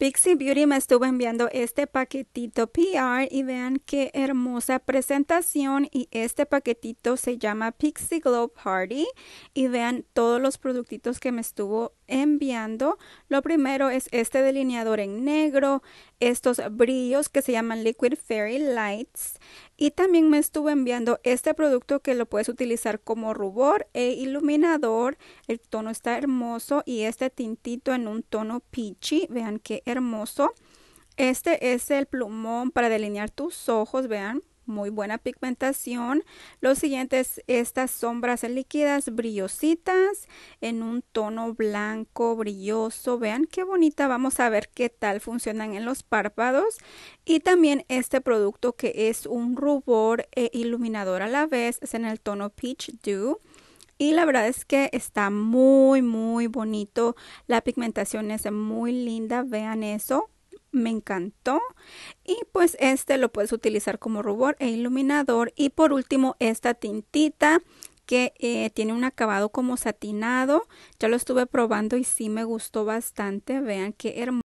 Pixie Beauty me estuvo enviando este paquetito PR y vean qué hermosa presentación y este paquetito se llama Pixie Glow Party y vean todos los productitos que me estuvo enviando. Lo primero es este delineador en negro, estos brillos que se llaman Liquid Fairy Lights y también me estuvo enviando este producto que lo puedes utilizar como rubor e iluminador. El tono está hermoso y este tintito en un tono peachy, vean qué hermoso. Este es el plumón para delinear tus ojos, vean muy buena pigmentación. Lo siguiente es estas sombras líquidas brillositas en un tono blanco brilloso. Vean qué bonita. Vamos a ver qué tal funcionan en los párpados. Y también este producto que es un rubor e iluminador a la vez. Es en el tono Peach Dew y la verdad es que está muy muy bonito la pigmentación es muy linda vean eso me encantó y pues este lo puedes utilizar como rubor e iluminador y por último esta tintita que eh, tiene un acabado como satinado ya lo estuve probando y sí me gustó bastante vean qué hermoso